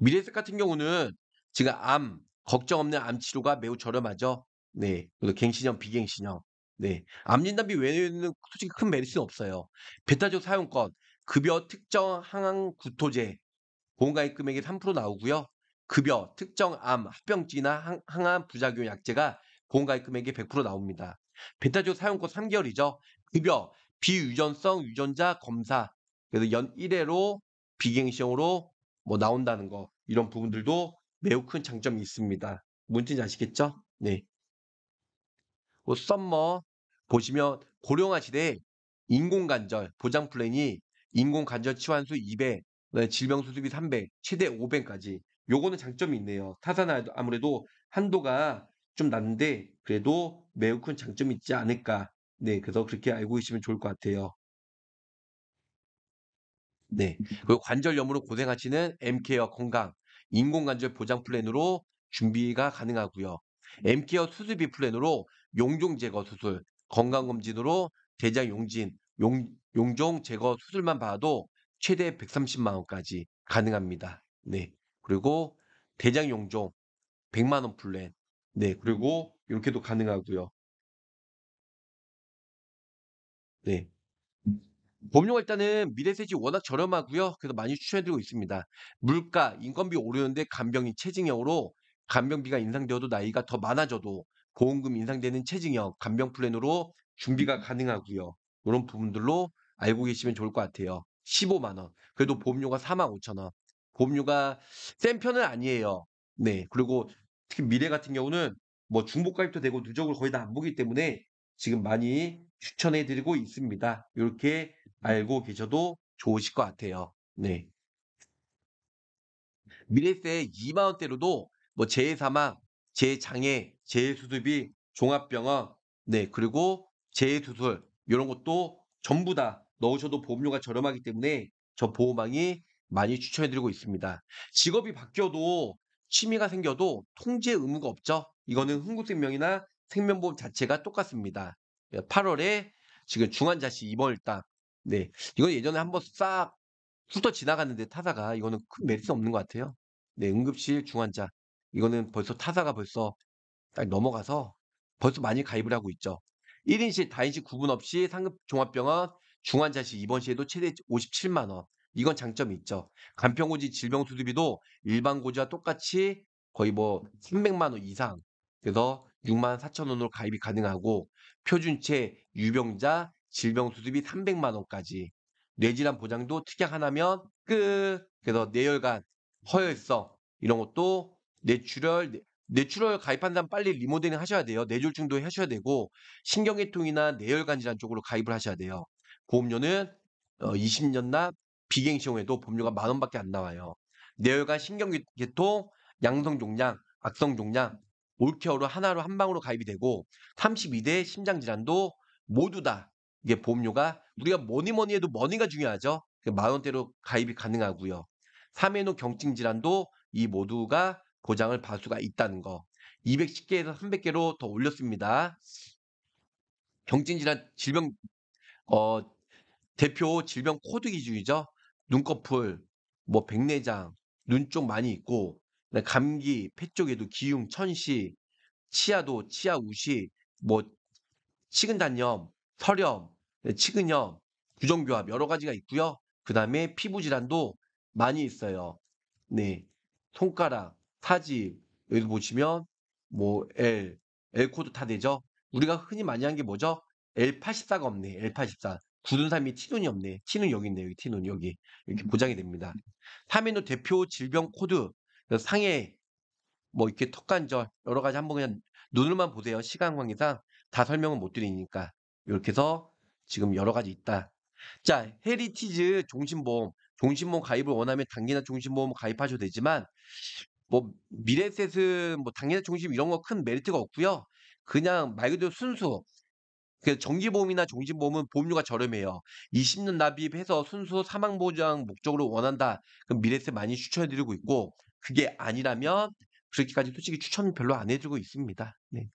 미래색 같은 경우는 지금 암, 걱정 없는 암 치료가 매우 저렴하죠. 네. 그리고 갱신형, 비갱신형. 네. 암진단비 외에는 솔직히 큰 메리트는 없어요. 베타조 사용권, 급여 특정 항암 구토제, 보험가입 금액이 3% 나오고요. 급여 특정 암, 합병증이나 항암 부작용 약제가 보험가입 금액이 100% 나옵니다. 베타조 사용권 3개월이죠. 급여 비유전성 유전자 검사 그래서 연 1회로 비갱신으로 뭐 나온다는 거 이런 부분들도 매우 큰 장점이 있습니다. 뭔지 아시겠죠? 네. 뭐 썸머 보시면 고령화 시대에 인공관절 보장 플랜이 인공관절 치환수 2배, 질병 수술비 3배, 최대 5배까지 요거는 장점이 있네요. 타사나 아무래도 한도가 좀 낮는데 그래도 매우 큰 장점이 있지 않을까. 네, 그래서 그렇게 알고 계시면 좋을 것 같아요. 네, 그리고 관절염으로 고생하시는 m 케어 건강 인공관절 보장 플랜으로 준비가 가능하고요. 엠케어 수술비 플랜으로 용종 제거 수술, 건강검진으로 대장 용진, 용, 용종 제거 수술만 봐도 최대 130만 원까지 가능합니다. 네. 그리고 대장 용종 100만 원 플랜. 네. 그리고 이렇게도 가능하고요. 네. 보험료가 일단은 미래세지 워낙 저렴하고요. 그래서 많이 추천해드리고 있습니다. 물가, 인건비 오르는데 간병인 체증형으로 간병비가 인상되어도 나이가 더 많아져도 보험금 인상되는 체증형 간병 플랜으로 준비가 음. 가능하고요. 이런 부분들로 알고 계시면 좋을 것 같아요. 15만 원. 그래도 보험료가 4만 5천 원. 보험료가 센 편은 아니에요. 네. 그리고 특히 미래 같은 경우는 뭐 중복 가입도 되고 누적을 거의 다 안 보기 때문에 지금 많이 추천해 드리고 있습니다. 이렇게 알고 계셔도 좋으실 것 같아요. 네. 미래세 2만원대로도 뭐 재사망, 재장애, 재수습이 종합병원, 네, 그리고 재수술, 이런 것도 전부 다 넣으셔도 보험료가 저렴하기 때문에 저 보호망이 많이 추천해드리고 있습니다. 직업이 바뀌어도 취미가 생겨도 통제 의무가 없죠. 이거는 흥국생명이나 생명보험 자체가 똑같습니다. 8월에 예, 지금 중환자씨 입원을 딱, 네. 이건 예전에 한번 싹 훑어 지나갔는데 타사가 이거는 큰 메리트 없는 것 같아요. 네, 응급실 중환자. 이거는 벌써 타사가 벌써 딱 넘어가서 벌써 많이 가입을 하고 있죠. 1인실, 다인실 구분 없이 상급 종합병원 중환자실 입원시에도 최대 57만원. 이건 장점이 있죠. 간편고지 질병 수술비도 일반 고지와 똑같이 거의 뭐 300만원 이상. 그래서 6만 4천 원으로 가입이 가능하고 표준체 유병자 질병 수습이 300만 원까지 뇌질환 보장도 특약 하나면 끝. 그래서 뇌혈관, 허혈성 이런 것도 뇌출혈 뇌출혈 가입한 다음 빨리 리모델링 하셔야 돼요. 뇌졸중도 하셔야 되고 신경계통이나 뇌혈관 질환 쪽으로 가입을 하셔야 돼요. 보험료는 20년 어, 납 비갱 시용에도 보험료가 만 원밖에 안 나와요. 뇌혈관 신경계통 양성 종양, 악성 종양 올케어로 하나로 한 방으로 가입이 되고 32대 심장 질환도 모두 다 이게 보험료가 우리가 뭐니 뭐니 해도 머니가 중요하죠. 그 만 원대로 가입이 가능하고요. 3회노 경증 질환도 이 모두가 보장을 받을 수가 있다는 거. 210개에서 300개로 더 올렸습니다. 경증 질환 질병 어 대표 질병 코드 기준이죠. 눈꺼풀, 뭐 백내장, 눈 쪽 많이 있고 네, 감기, 폐 쪽에도 기흉, 천시, 치아도 치아 우시, 뭐 치근단염, 설염 네, 치근염, 부정교합 여러 가지가 있고요. 그 다음에 피부 질환도 많이 있어요. 네, 손가락, 사지 여기 보시면 뭐 L, L 코드 다 되죠. 우리가 흔히 많이 한게 뭐죠? L84가 없네. L84. 굳은 삶이 티눈이 없네. 티눈 여기 있네. 여기 티눈 여기 이렇게 음. 보장이 됩니다. 3인후 대표 질병 코드 그 상해, 뭐 이렇게 턱관절 여러 가지 한번 그냥 눈으로만 보세요. 시간 관계상 다 설명은 못 드리니까 이렇게 해서 지금 여러 가지 있다. 자, 헤리티즈 종신보험, 종신보험 가입을 원하면 단기나 종신보험 가입하셔도 되지만 뭐 미래셋은 뭐 단기나 종신 이런 거 큰 메리트가 없고요. 그냥 말 그대로 순수 그 정기보험이나 종신보험은 보험료가 저렴해요. 20년 납입해서 순수 사망보장 목적으로 원한다. 그럼 미래셋 많이 추천해드리고 있고 그게 아니라면 그렇게까지 솔직히 추천 별로 안 해주고 있습니다. 네.